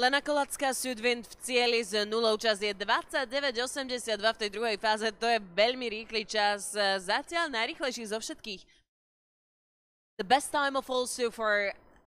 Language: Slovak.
Lena Kolacká Sudvin v cieli s nulou čas je 29.82 v tej druhej fáze. To je veľmi rýchly čas. E, zatiaľ najrychlejší zo všetkých. The best time of all so far